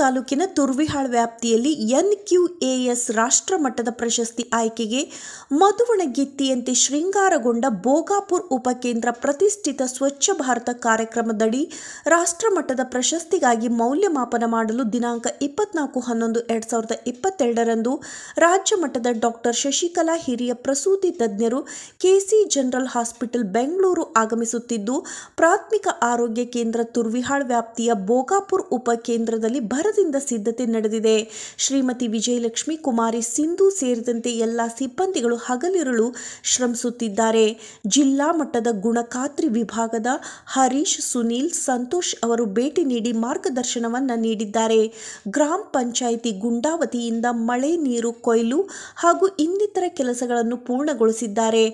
ತಾಲೂಕಿನ ತುರ್ವಿಹಾಳ್ ವ್ಯಾಪ್ತಿಯಲ್ಲಿ ರಾಷ್ಟ್ರ ರಾಷ್ಟ್ರಮಟ್ಟದ ಪ್ರಶಸ್ತಿ ಆಯ್ಕೆಗೆ ಮಧುವಣಗಿತ್ತಿಯಂತೆ ಶೃಂಗಾರಗೊಂಡ ಬೋಗಾಪುರ್ ಉಪಕೇಂದ್ರ ಪ್ರತಿಷ್ಠಿತ ಸ್ವಚ್ಛ ಭಾರತ ಕಾರ್ಯಕ್ರಮದಡಿ ರಾಷ್ಟ್ರಮಟ್ಟದ ಪ್ರಶಸ್ತಿಗಾಗಿ ಮೌಲ್ಯಮಾಪನ ಮಾಡಲು ದಿನಾಂಕ ಇಪ್ಪತ್ನಾಲ್ಕು ಹನ್ನೊಂದು ಎರಡ್ ಸಾವಿರದ ಇಪ್ಪತ್ತೆರಡರಂದು ರಾಜ್ಯ ಮಟ್ಟದ ಡಾಕ್ಟರ್ ಶಶಿಕಲಾ ಹಿರಿಯ ಪ್ರಸೂತಿ ತಜ್ಞರು ಕೆಸಿ ಜನರಲ್ ಹಾಸ್ಪಿಟಲ್ ಬೆಂಗಳೂರು ಆಗಮಿಸುತ್ತಿದ್ದು ಪ್ರಾಥಮಿಕ ಆರೋಗ್ಯ ಕೇಂದ್ರ ತುರ್ವಿಹಾಳ್ ವ್ಯಾಪ್ತಿಯ ಬೋಗಾಪುರ್ ಉಪಕೇಂದ್ರದಲ್ಲಿ ಭರ ಭರದಿಂದ ಸಿದ್ಧತೆ ನಡೆದಿದೆ ಶ್ರೀಮತಿ ವಿಜಯಲಕ್ಷ್ಮಿ ಕುಮಾರಿ ಸಿಂಧು ಸೇರಿದಂತೆ ಎಲ್ಲ ಸಿಬ್ಬಂದಿಗಳು ಹಗಲಿರುಳು ಶ್ರಮಿಸುತ್ತಿದ್ದಾರೆ ಜಿಲ್ಲಾ ಮಟ್ಟದ ಗುಣಕಾತ್ರಿ ವಿಭಾಗದ ಹರೀಶ್ ಸುನೀಲ್ ಸಂತೋಷ್ ಅವರು ಭೇಟಿ ನೀಡಿ ಮಾರ್ಗದರ್ಶನವನ್ನು ನೀಡಿದ್ದಾರೆ ಗ್ರಾಮ ಪಂಚಾಯಿತಿ ಗುಂಡಾವತಿಯಿಂದ ಮಳೆ ನೀರು ಕೊಯ್ಲು ಹಾಗೂ ಇನ್ನಿತರ ಕೆಲಸಗಳನ್ನು ಪೂರ್ಣಗೊಳಿಸಿದ್ದಾರೆ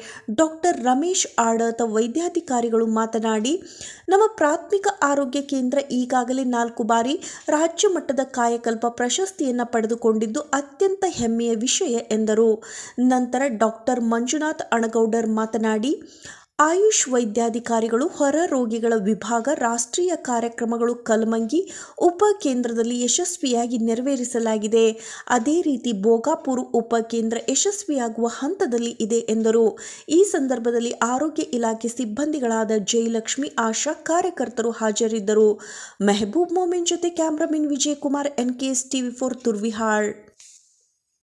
ಡಾಕ್ಟರ್ ರಮೇಶ್ ಆಡತ ವೈದ್ಯಾಧಿಕಾರಿಗಳು ಮಾತನಾಡಿ ನಮ್ಮ ಪ್ರಾಥಮಿಕ ಆರೋಗ್ಯ ಕೇಂದ್ರ ಈಗಾಗಲೇ ನಾಲ್ಕು ಬಾರಿ ರಾಜ್ಯ ಮಟ್ಟದ ಕಾಯಕಲ್ಪ ಪ್ರಶಸ್ತಿಯನ್ನು ಪಡೆದುಕೊಂಡಿದ್ದು ಅತ್ಯಂತ ಹೆಮ್ಮೆಯ ವಿಷಯ ಎಂದರು ನಂತರ ಡಾಕ್ಟರ್ ಮಂಜುನಾಥ್ ಅಣಗೌಡರ್ ಮಾತನಾಡಿ ಆಯುಷ್ ವೈದ್ಯಾಧಿಕಾರಿಗಳು ಹೊರ ರೋಗಿಗಳ ವಿಭಾಗ ರಾಷ್ಟ್ರೀಯ ಕಾರ್ಯಕ್ರಮಗಳು ಕಲ್ಮಂಗಿ ಉಪ ಕೇಂದ್ರದಲ್ಲಿ ಯಶಸ್ವಿಯಾಗಿ ನೆರವೇರಿಸಲಾಗಿದೆ ಅದೇ ರೀತಿ ಬೋಗಾಪುರ್ ಉಪ ಕೇಂದ್ರ ಯಶಸ್ವಿಯಾಗುವ ಹಂತದಲ್ಲಿ ಇದೆ ಎಂದರು ಈ ಸಂದರ್ಭದಲ್ಲಿ ಆರೋಗ್ಯ ಇಲಾಖೆ ಸಿಬ್ಬಂದಿಗಳಾದ ಜಯಲಕ್ಷ್ಮಿ ಆಶಾ ಕಾರ್ಯಕರ್ತರು ಹಾಜರಿದ್ದರು ಮೆಹಬೂಬ್ ಮೊಮಿನ್ ಜೊತೆ cameraman Vijayakumar NKS TV four Turvihal